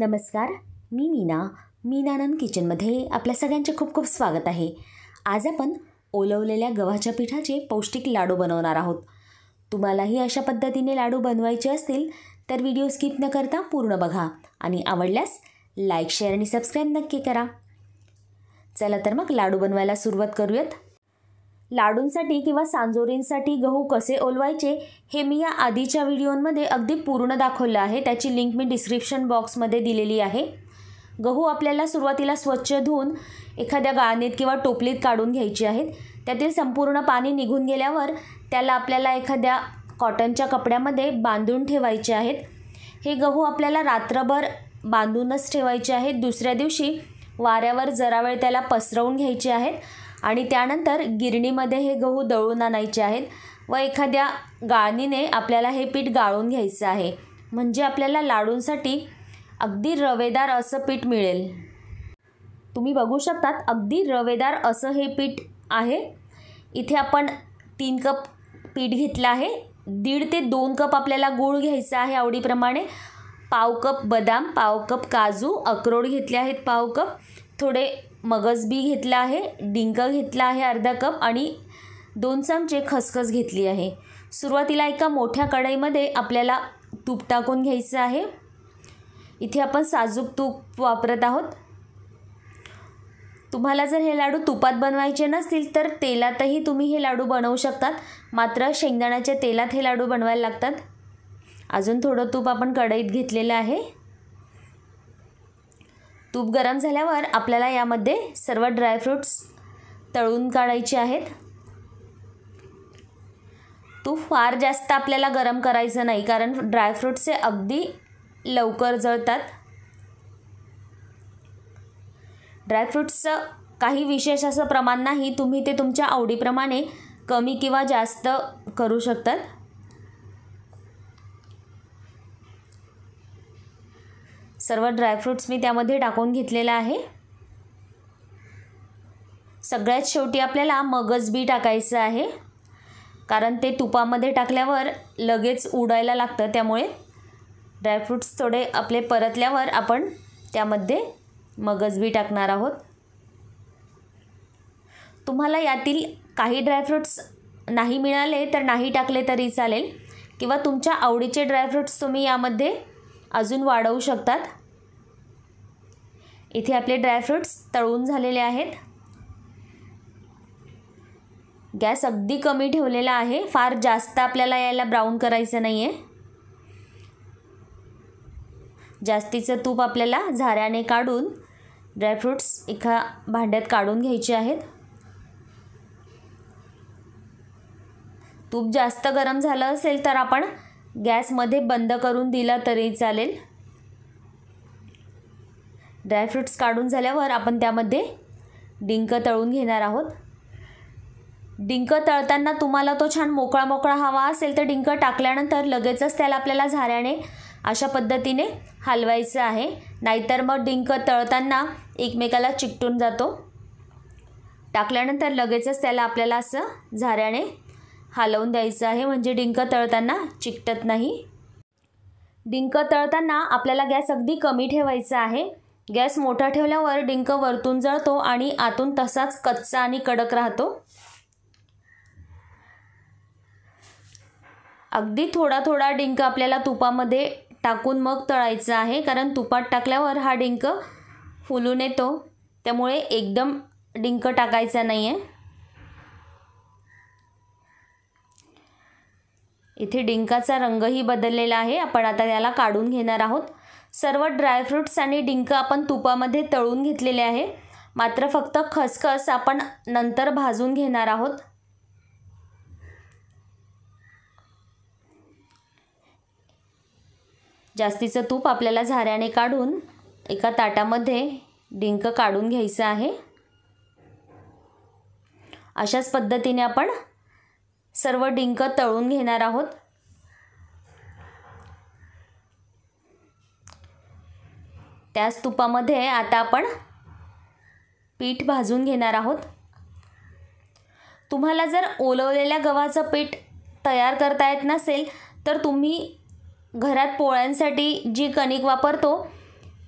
नमस्कार मी मीना मीनानंद किचनमध्ये आपल्या सगळ्यांचे खूप खूप स्वागत आहे आज आपण ओलवलेल्या गव्हाच्या पिठाचे पौष्टिक लाडू बनवणार आहोत तुम्हालाही अशा पद्धतीने लाडू बनवायचे असतील तर व्हिडिओ स्किप न करता पूर्ण बघा आणि आवडल्यास लाईक शेअर आणि सबस्क्राईब नक्की करा चला तर मग लाडू बनवायला सुरुवात करूयात लाडूंसाठी किंवा सांजोरींसाठी गहू कसे ओलवायचे हे मी या आधीच्या व्हिडिओमध्ये अगदी पूर्ण दाखवलं आहे त्याची लिंक मी डिस्क्रिप्शन बॉक्समध्ये दिलेली आहे गहू आपल्याला सुरुवातीला स्वच्छ धुवून एखाद्या गाळणीत किंवा टोपलीत काढून घ्यायची आहेत त्यातील संपूर्ण पाणी निघून गेल्यावर त्याला आपल्याला एखाद्या कॉटनच्या कपड्यामध्ये बांधून ठेवायचे आहेत हे गहू आपल्याला रात्रभर बांधूनच ठेवायचे आहेत दुसऱ्या दिवशी वाऱ्यावर जरा वेळ त्याला पसरवून घ्यायचे आहेत आणि त्यानंतर गिरणीमध्ये हे गहू दळून आणायचे आहेत व एखाद्या गाळणीने आपल्याला हे पीठ गाळून घ्यायचं आहे म्हणजे आपल्याला लाडूंसाठी अगदी रवेदार असं पीठ मिळेल तुम्ही बघू शकतात अगदी रवेदार असं हे पीठ आहे इथे आपण तीन कप पीठ घेतलं आहे दीड ते दोन कप आपल्याला गूळ घ्यायचा आहे आवडीप्रमाणे पाव कप बदाम पाव कप काजू अक्रोड घेतले आहेत पाव कप थोडे मगजबी घेतला आहे डिंक घेतला आहे अर्धा कप आणि दोन चमचे खसखस घेतली आहे सुरुवातीला एका मोठ्या कढईमध्ये आपल्याला तूप टाकून घ्यायचं आहे इथे आपण साजूक तूप वापरत आहोत तुम्हाला जर हे लाडू तुपात बनवायचे नसतील तर तेलातही तुम्ही हे लाडू बनवू शकतात मात्र शेंगदाण्याच्या तेलात हे लाडू बनवायला लागतात अजून थोडं तूप आपण कढईत घेतलेलं आहे तूप गरम झाल्यावर आपल्याला यामध्ये सर्व ड्रायफ्रूट्स तळून काढायचे आहेत तूप फार जास्त आपल्याला गरम करायचं नाही कारण ड्रायफ्रूट्स अगदी लवकर जळतात ड्रायफ्रूट्सचं काही विशेष असं प्रमाण नाही तुम्ही ते तुमच्या आवडीप्रमाणे कमी किंवा जास्त करू शकतात सर्व ड्रायफ्रूट्स मी त्यामध्ये टाकून घेतलेला आहे सगळ्यात शेवटी आपल्याला मगज बी टाकायचं आहे कारण ते तुपामध्ये टाकल्यावर लगेच उडायला लागतं त्यामुळे ड्रायफ्रूट्स थोडे आपले परतल्यावर आपण त्यामध्ये मगज बी टाकणार आहोत तुम्हाला यातील काही ड्रायफ्रूट्स नाही मिळाले तर नाही टाकले तरी चालेल किंवा तुमच्या आवडीचे ड्रायफ्रूट्स तुम्ही यामध्ये अजून वाढवू शकतात इथे आपले ड्रायफ्रूट्स तळून झालेले आहेत गॅस अगदी कमी ठेवलेला आहे फार जास्त आपल्याला याला ब्राऊन करायचं नाही आहे जास्तीचं तूप आपल्याला झाऱ्याने काढून ड्रायफ्रूट्स एका भांड्यात काढून घ्यायचे आहेत तूप जास्त गरम झालं असेल तर आपण गॅसमध्ये बंद करून दिला तरी चालेल ड्रायफ्रुट्स काढून झाल्यावर आपण त्यामध्ये डिंक तळून घेणार आहोत डिंक तळताना तुम्हाला तो छान मोकळा मोकळा हवा असेल तर डिंक टाकल्यानंतर लगेचच त्याला आपल्याला झाऱ्याने अशा पद्धतीने हलवायचं आहे नाहीतर मग डिंक तळताना एकमेकाला चिकटून जातो टाकल्यानंतर लगेचच त्याला आपल्याला असं झाऱ्याने हलवून द्यायचं आहे म्हणजे डिंक तळताना चिकटत नाही डिंक तळताना आपल्याला गॅस अगदी कमी ठेवायचा आहे गॅस मोठा ठेवल्यावर डिंक वरतून जळतो आणि आतून तसाच कच्चा आणि कडक राहतो अगदी थोडा थोडा डिंक आपल्याला तुपामध्ये टाकून मग तळायचं आहे कारण तुपात टाकल्यावर हा डिंक फुलून येतो त्यामुळे एकदम डिंक टाकायचा नाही आहे इथे डिंकाचा रंगही बदललेला आहे आपण आता त्याला काढून घेणार आहोत सर्व ड्रायफ्रूट्स आणि डिंक आपण तुपामध्ये तळून घेतलेले आहे मात्र फक्त खसखस आपण नंतर भाजून घेणार आहोत जास्तीचं तूप आपल्याला झाऱ्याने काढून एका ताटामध्ये डिंक काढून घ्यायचं आहे अशाच पद्धतीने आपण सर्व डिंक तळून घेणार आहोत त्याच तुपामध्ये आता आपण पीठ भाजून घेणार आहोत तुम्हाला जर ओलवलेल्या गव्हाचं पीठ तयार करता येत नसेल तर तुम्ही घरात पोळ्यांसाठी जी कणिक वापरतो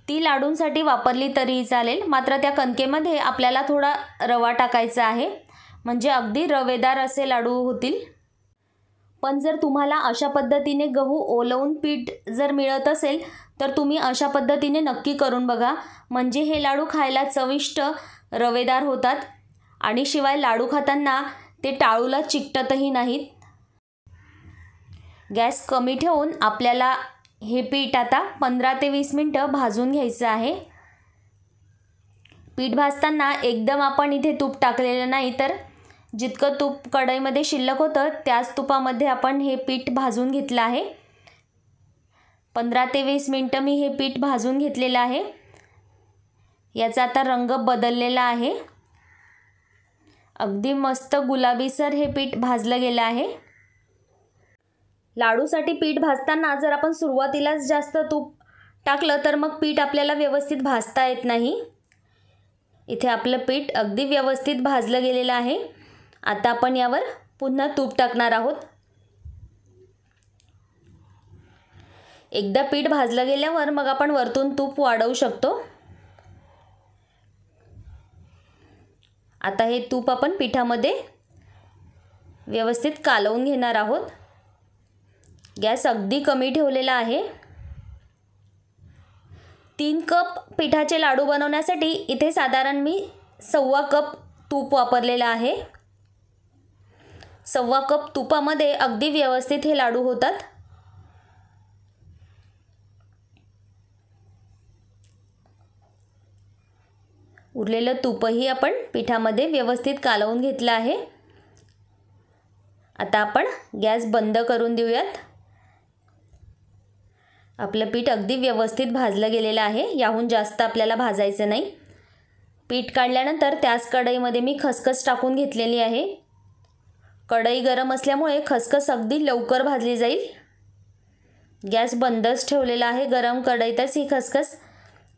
ती लाडूंसाठी वापरली तरीही चालेल मात्र त्या कणकेमध्ये आपल्याला थोडा रवा टाकायचा आहे म्हणजे अगदी रवेदार असे लाडू होतील पण जर तुम्हाला अशा पद्धतीने गहू ओलवून पीठ जर मिळत असेल तर तुम्ही अशा पद्धतीने नक्की करून बघा म्हणजे हे लाडू खायला चविष्ट रवेदार होतात आणि शिवाय लाडू खाताना ते टाळूला चिकटतही नाहीत गॅस कमी ठेवून आपल्याला हे पीठ आता पंधरा ते वीस मिनटं भाजून घ्यायचं आहे पीठ भाजताना एकदम आपण इथे तूप टाकलेलं नाही तर जितकं तूप कढईमध्ये शिल्लक होतं त्याच तुपामध्ये आपण हे पीठ भाजून घेतलं आहे पंधरा ते वीस मिनटं मी हे पीठ भाजून घेतलेलं आहे याचा आता रंग बदललेला आहे अगदी मस्त गुलाबीसर हे पीठ भाजलं गेलं आहे लाडूसाठी पीठ भाजताना जर आपण सुरुवातीलाच जास्त तूप टाकलं तर मग पीठ आपल्याला व्यवस्थित भाजता येत नाही इथे आपलं पीठ अगदी व्यवस्थित भाजलं गेलेलं आहे आता आपण यावर पुन्हा तूप टाकणार आहोत एकदा पीठ भाजलं गेल्यावर मग आपण वरतून तूप वाढवू शकतो आता हे तूप आपण पिठामध्ये व्यवस्थित कालवून घेणार आहोत गॅस अगदी कमी ठेवलेला आहे तीन कप पिठाचे लाडू बनवण्यासाठी इथे साधारण मी सव्वा कप तूप वापरलेलं आहे सव्वा कप तुपामध्ये अगदी व्यवस्थित हे लाडू होतात उरलेलं तूपही आपण पिठामध्ये व्यवस्थित कालवून घेतलं आहे आता आपण गॅस बंद करून देऊयात आपलं पीठ अगदी व्यवस्थित भाजलं गेलेलं आहे याहून जास्त आपल्याला भाजायचं नाही पीठ काढल्यानंतर त्याच कढईमध्ये मी खसखस टाकून घेतलेली आहे कढई गरम असल्यामुळे खसखस अगदी लवकर भाजली जाईल गॅस बंदच ठेवलेला आहे गरम कढईतच ही खसखस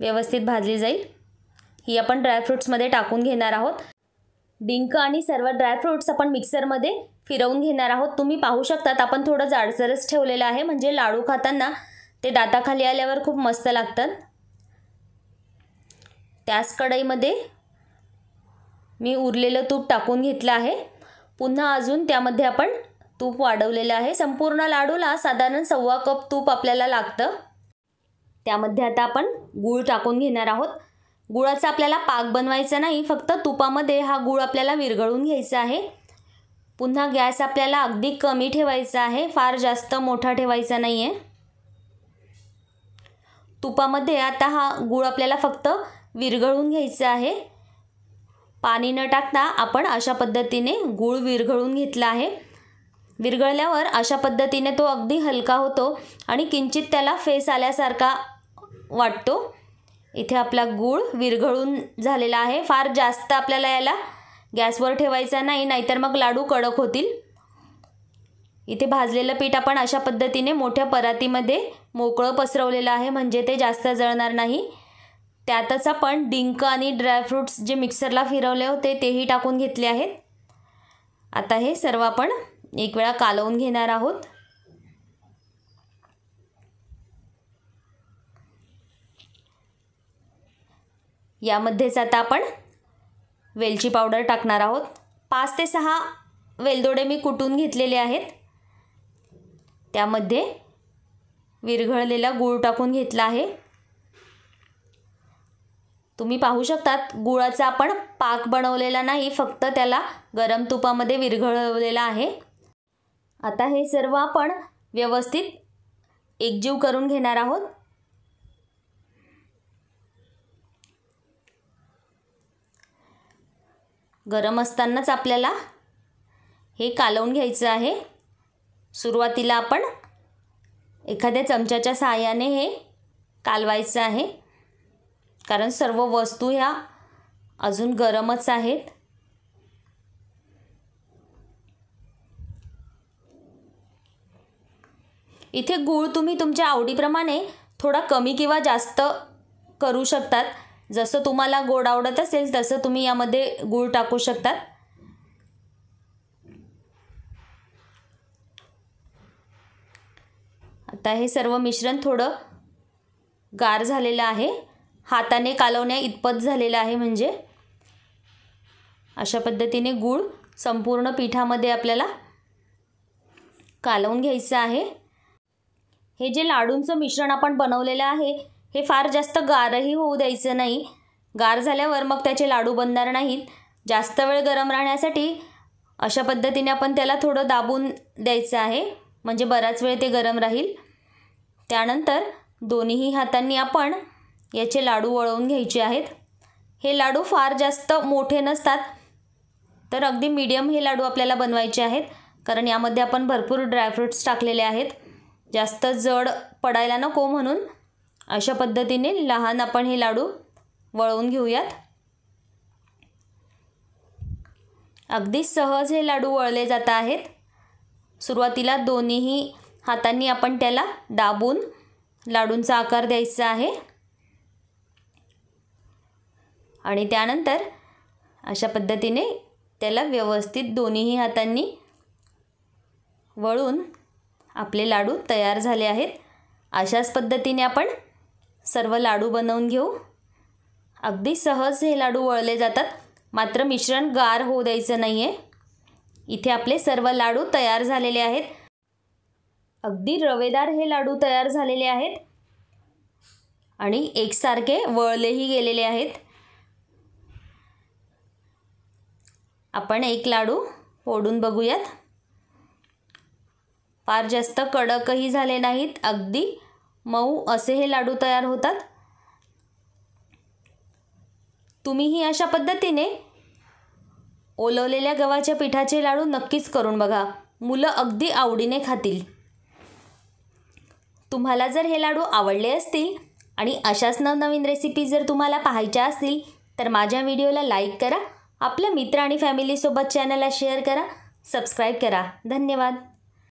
व्यवस्थित भाजली जाईल ही आपण ड्रायफ्रूट्समध्ये टाकून घेणार आहोत डिंक आणि सर्व ड्रायफ्रुट्स आपण मिक्सरमध्ये फिरवून घेणार आहोत तुम्ही पाहू शकतात आपण थोडं जाडसरच ठेवलेलं आहे म्हणजे लाडू खाताना ते दाताखाली आल्यावर खूप मस्त लागतात त्याच कढईमध्ये मी उरलेलं तूप टाकून घेतलं आहे पुन्हा अजून त्यामध्ये आपण तूप वाढवलेलं आहे संपूर्ण लाडूला साधारण सव्वा कप तूप आपल्याला लागतं त्यामध्ये आता आपण गूळ टाकून घेणार आहोत गुळाचा आपल्याला पाक बनवायचा नाही फक्त तुपामध्ये हा गूळ आपल्याला विरघळून घ्यायचा आहे पुन्हा गॅस आपल्याला अगदी कमी ठेवायचा आहे फार जास्त मोठा ठेवायचा नाही आहे तुपामध्ये आता हा गूळ आपल्याला फक्त विरघळून घ्यायचा आहे पाणी न टाकता आपण अशा पद्धतीने गूळ विरघळून घेतला आहे विरघळल्यावर अशा पद्धतीने तो अगदी हलका होतो आणि किंचित त्याला फेस आल्यासारखा वाटतो इथे आपला गूळ विरघळून झालेला आहे फार जास्त आपल्याला याला गॅसवर ठेवायचा नाही नाहीतर मग लाडू कडक होतील इथे भाजलेलं पीठ आपण अशा पद्धतीने मोठ्या परातीमध्ये मोकळं पसरवलेलं आहे म्हणजे ते जास्त जळणार नाही त्यातच आपण डिंक आणि ड्रायफ्रूट्स जे मिक्सरला फिरवले होते तेही टाकून घेतले आहेत आता हे सर्व आपण एक वेळा कालवून घेणार आहोत यामध्येच आता आपण वेलची पावडर टाकणार आहोत पाच ते सहा वेलदोडे मी कुटून घेतलेले आहेत त्यामध्ये विरघळलेला गूळ टाकून घेतला आहे तुम्ही पाहू शकतात गुळाचा आपण पाक बनवलेला नाही फक्त त्याला गरम तुपामध्ये विरघळवलेला आहे आता हे सर्व आपण व्यवस्थित एकजीव करून घेणार आहोत गरम असतानाच आपल्याला हे कालवून घ्यायचं आहे सुरुवातीला आपण एखाद्या चमच्याच्या सहाय्याने हे कालवायचं आहे कारण सर्व वस्तू ह्या अजून गरमच आहेत इथे गूळ तुम्ही तुमच्या आवडीप्रमाणे थोडा कमी किंवा जास्त करू शकतात जसं तुम्हाला गोड आवडत असेल तसं तुम्ही यामध्ये गूळ टाकू शकतात आता हे सर्व मिश्रण थोडं गार झालेलं आहे हाताने कालवण्या इतपत झालेलं आहे म्हणजे अशा पद्धतीने गूळ संपूर्ण पिठामध्ये आपल्याला कालवून घ्यायचं आहे हे जे लाडूंचं मिश्रण आपण बनवलेलं आहे हे फार जास्त गारही होऊ द्यायचं नाही गार झाल्यावर मग त्याचे लाडू बनणार नाहीत जास्त वेळ गरम राहण्यासाठी अशा पद्धतीने आपण त्याला थोडं दाबून द्यायचं आहे म्हणजे बराच वेळ ते गरम राहील त्यानंतर दोन्ही हातांनी आपण याचे लाडू वळवून घ्यायचे आहेत हे लाडू फार जास्त मोठे नसतात तर अगदी मीडियम हे लाडू आपल्याला बनवायचे आहेत कारण यामध्ये आपण भरपूर ड्रायफ्रूट्स टाकलेले आहेत जास्त जड पडायला नको म्हणून अशा पद्धतीने लहान आपण हे लाडू वळवून घेऊयात अगदी सहज हे लाडू वळले जात आहेत सुरुवातीला दोन्हीही हातांनी आपण त्याला दाबून लाडूंचा आकार द्यायचा आहे आणि त्यानंतर अशा पद्धतीने त्याला व्यवस्थित दोन्हीही हातांनी वळून आपले लाडू तयार झाले आहेत अशाच पद्धतीने आपण सर्व लाडू बनवून घेऊ अगदी सहज हे लाडू वळले जातात मात्र मिश्रण गार होऊ द्यायचं नाही आहे इथे आपले सर्व लाडू तयार झालेले आहेत अगदी रवेदार हे लाडू तयार झालेले आहेत आणि एकसारखे वळलेही गेलेले आहेत आपण एक लाडू फोडून बघूयात फार जास्त कडकही झाले नाहीत अगदी मऊ असे हे लाडू तयार होतात तुम्हीही अशा पद्धतीने ओलवलेल्या गव्हाच्या पिठाचे लाडू नक्कीच करून बघा मुलं अगदी आवडीने खातील तुम्हाला जर हे लाडू आवडले असतील आणि अशाच नवनवीन रेसिपी जर तुम्हाला पाहायच्या असतील तर माझ्या व्हिडिओला लाईक करा आपल्या मित्र आणि फॅमिलीसोबत चॅनलला शेअर करा सबस्क्राईब करा धन्यवाद